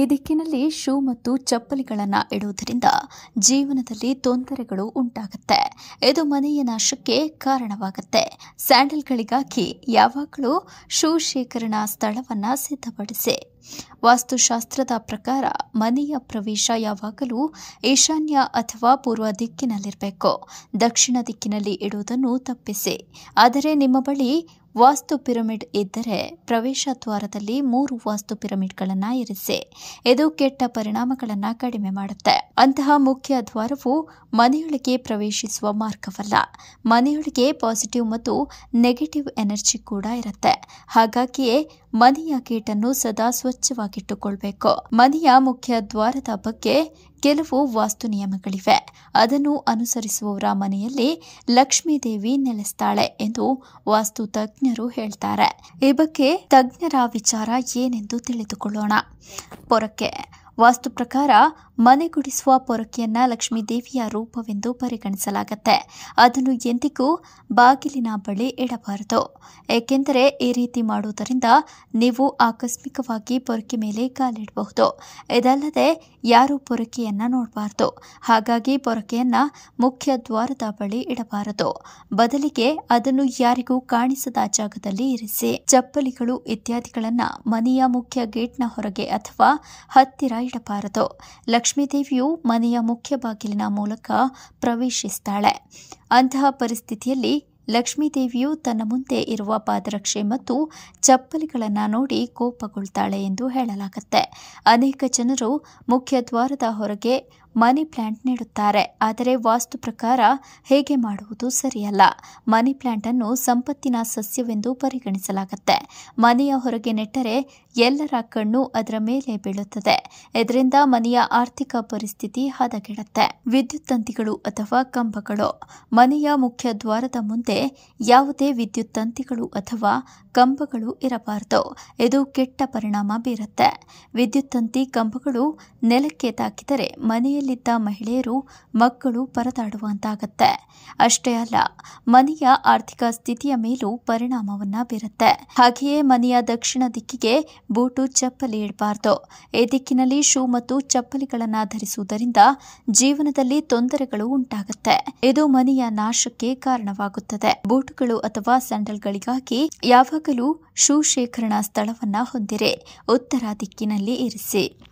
ಈ ದಿಕ್ಕಿನಲ್ಲಿ ಶೂ ಮತ್ತು ಚಪ್ಪಲಿಗಳನ್ನು ಇಡುವುದರಿಂದ ಜೀವನದಲ್ಲಿ ತೊಂದರೆಗಳು ಉಂಟಾಗುತ್ತೆ ಇದು ಮನೆಯ ನಾಶಕ್ಕೆ ಕಾರಣವಾಗುತ್ತೆ ಸ್ಯಾಂಡಲ್ಗಳಿಗಾಗಿ ಯಾವಾಗಲೂ ಶೂ ಶೇಖರಣಾ ಸ್ಥಳವನ್ನು ಸಿದ್ಧಪಡಿಸಿ ವಾಸ್ತುಶಾಸ್ತ್ರದ ಪ್ರಕಾರ ಮನೆಯ ಪ್ರವೇಶ ಯಾವಾಗಲೂ ಈಶಾನ್ಯ ಅಥವಾ ಪೂರ್ವ ದಿಕ್ಕಿನಲ್ಲಿರಬೇಕು ದಕ್ಷಿಣ ದಿಕ್ಕಿನಲ್ಲಿ ಇಡುವುದನ್ನು ತಪ್ಪಿಸಿ ಆದರೆ ನಿಮ್ಮ ಬಳಿ ವಾಸ್ತು ಪಿರಮಿಡ್ ಇದ್ದರೆ ಪ್ರವೇಶ ದ್ವಾರದಲ್ಲಿ ಮೂರು ವಾಸ್ತು ಪಿರಮಿಡ್ಗಳನ್ನು ಇರಿಸಿ ಇದು ಕೆಟ್ಟ ಪರಿಣಾಮಗಳನ್ನು ಕಡಿಮೆ ಮಾಡುತ್ತೆ ಅಂತಹ ಮುಖ್ಯ ದ್ವಾರವು ಮನೆಯೊಳಗೆ ಪ್ರವೇಶಿಸುವ ಮಾರ್ಗವಲ್ಲ ಮನೆಯೊಳಗೆ ಪಾಸಿಟಿವ್ ಮತ್ತು ನೆಗೆಟಿವ್ ಎನರ್ಜಿ ಕೂಡ ಇರುತ್ತೆ ಹಾಗಾಗಿಯೇ ಮನೆಯ ಗೇಟನ್ನು ಸದಾ ಸ್ವಚ್ಛವಾಗಿಟ್ಟುಕೊಳ್ಬೇಕು ಮನೆಯ ಮುಖ್ಯ ದ್ವಾರದ ಬಗ್ಗೆ ಕೆಲವು ವಾಸ್ತು ನಿಯಮಗಳಿವೆ ಅದನ್ನು ಅನುಸರಿಸುವವರ ಮನೆಯಲ್ಲಿ ಲಕ್ಷ್ಮೀ ದೇವಿ ನೆಲೆಸ್ತಾಳೆ ಎಂದು ವಾಸ್ತು ತಜ್ಞರು ಹೇಳ್ತಾರೆ ಈ ಬಗ್ಗೆ ತಜ್ಞರ ವಿಚಾರ ಏನೆಂದು ತಿಳಿದುಕೊಳ್ಳೋಣ ಪೊರಕೆ ವಾಸ್ತು ಪ್ರಕಾರ ಮನೆ ಗುಡಿಸುವ ಪೊರಕೆಯನ್ನ ಲಕ್ಷ್ಮೀ ದೇವಿಯ ರೂಪವೆಂದು ಪರಿಗಣಿಸಲಾಗುತ್ತೆ ಅದನ್ನು ಎಂದಿಗೂ ಬಾಗಿಲಿನ ಬಳಿ ಇಡಬಾರದು ಏಕೆಂದರೆ ಈ ರೀತಿ ಮಾಡುವುದರಿಂದ ನೀವು ಆಕಸ್ಮಿಕವಾಗಿ ಪೊರಕೆ ಮೇಲೆ ಕಾಲಿಡಬಹುದು ಇದಲ್ಲದೆ ಯಾರು ಪೊರಕೆಯನ್ನ ನೋಡಬಾರದು ಹಾಗಾಗಿ ಪೊರಕೆಯನ್ನ ಮುಖ್ಯ ದ್ವಾರದ ಬಳಿ ಇಡಬಾರದು ಬದಲಿಗೆ ಅದನ್ನು ಯಾರಿಗೂ ಕಾಣಿಸದ ಜಾಗದಲ್ಲಿ ಇರಿಸಿ ಚಪ್ಪಲಿಗಳು ಇತ್ಯಾದಿಗಳನ್ನ ಮನೆಯ ಮುಖ್ಯ ಗೇಟ್ನ ಹೊರಗೆ ಅಥವಾ ಹತ್ತಿರ ಇಡಬಾರದು ಲಕ್ಷ್ಮೀದೇವಿಯು ಮನೆಯ ಮುಖ್ಯ ಬಾಗಿಲಿನ ಮೂಲಕ ಪ್ರವೇಶಿಸ್ತಾಳೆ ಅಂತಹ ಪರಿಸ್ಥಿತಿಯಲ್ಲಿ ಲಕ್ಷ್ಮೀದೇವಿಯು ತನ್ನ ಮುಂದೆ ಇರುವ ಪಾದರಕ್ಷೆ ಮತ್ತು ಚಪ್ಪಲಿಗಳನ್ನು ನೋಡಿ ಕೋಪಗೊಳ್ತಾಳೆ ಎಂದು ಹೇಳಲಾಗುತ್ತೆ ಅನೇಕ ಜನರು ಮುಖ್ಯ ದ್ವಾರದ ಹೊರಗೆ ಮನಿ ಪ್ಲಾಂಟ್ ನೀಡುತ್ತಾರೆ ಆದರೆ ವಾಸ್ತು ಪ್ರಕಾರ ಹೇಗೆ ಮಾಡುವುದು ಸರಿಯಲ್ಲ ಮನಿ ಪ್ಲಾಂಟ್ ಅನ್ನು ಸಂಪತ್ತಿನ ಸಸ್ಯವೆಂದು ಪರಿಗಣಿಸಲಾಗುತ್ತೆ ಮನೆಯ ಹೊರಗೆ ನೆಟ್ಟರೆ ಎಲ್ಲರ ಕಣ್ಣು ಅದರ ಮೇಲೆ ಬೀಳುತ್ತದೆ ಇದರಿಂದ ಮನೆಯ ಆರ್ಥಿಕ ಪರಿಸ್ಥಿತಿ ಹದಗೆಡುತ್ತೆ ವಿದ್ಯುತ್ ತಂತಿಗಳು ಅಥವಾ ಕಂಬಗಳು ಮನೆಯ ಮುಖ್ಯ ದ್ವಾರದ ಮುಂದೆ ಯಾವುದೇ ವಿದ್ಯುತ್ ತಂತಿಗಳು ಅಥವಾ ಕಂಬಗಳು ಇರಬಾರದು ಇದು ಕೆಟ್ಟ ಪರಿಣಾಮ ಬೀರುತ್ತೆ ವಿದ್ಯುತ್ ತಂತಿ ಕಂಬಗಳು ನೆಲಕ್ಕೆ ತಾಕಿದರೆ ಮನೆಯ ಮನೆಯಲ್ಲಿದ್ದ ಮಹಿಳೆಯರು ಮಕ್ಕಳು ಪರದಾಡುವಂತಾಗತ್ತೆ ಅಷ್ಟೇ ಅಲ್ಲ ಮನೆಯ ಆರ್ಥಿಕ ಸ್ಥಿತಿಯ ಮೇಲೂ ಪರಿಣಾಮವನ್ನ ಬೀರುತ್ತೆ ಹಾಗೆಯೇ ಮನೆಯ ದಕ್ಷಿಣ ದಿಕ್ಕಿಗೆ ಬೂಟು ಚಪ್ಪಲಿ ಇಡಬಾರ್ದು ಈ ದಿಕ್ಕಿನಲ್ಲಿ ಶೂ ಮತ್ತು ಚಪ್ಪಲಿಗಳನ್ನು ಧರಿಸುವುದರಿಂದ ಜೀವನದಲ್ಲಿ ತೊಂದರೆಗಳು ಉಂಟಾಗುತ್ತೆ ಇದು ಮನೆಯ ನಾಶಕ್ಕೆ ಕಾರಣವಾಗುತ್ತದೆ ಬೂಟುಗಳು ಅಥವಾ ಸ್ಯಾಂಡಲ್ಗಳಿಗಾಗಿ ಯಾವಾಗಲೂ ಶೂ ಶೇಖರಣಾ ಸ್ಥಳವನ್ನ ಹೊಂದಿರಿ ಉತ್ತರ ದಿಕ್ಕಿನಲ್ಲಿ ಇರಿಸಿ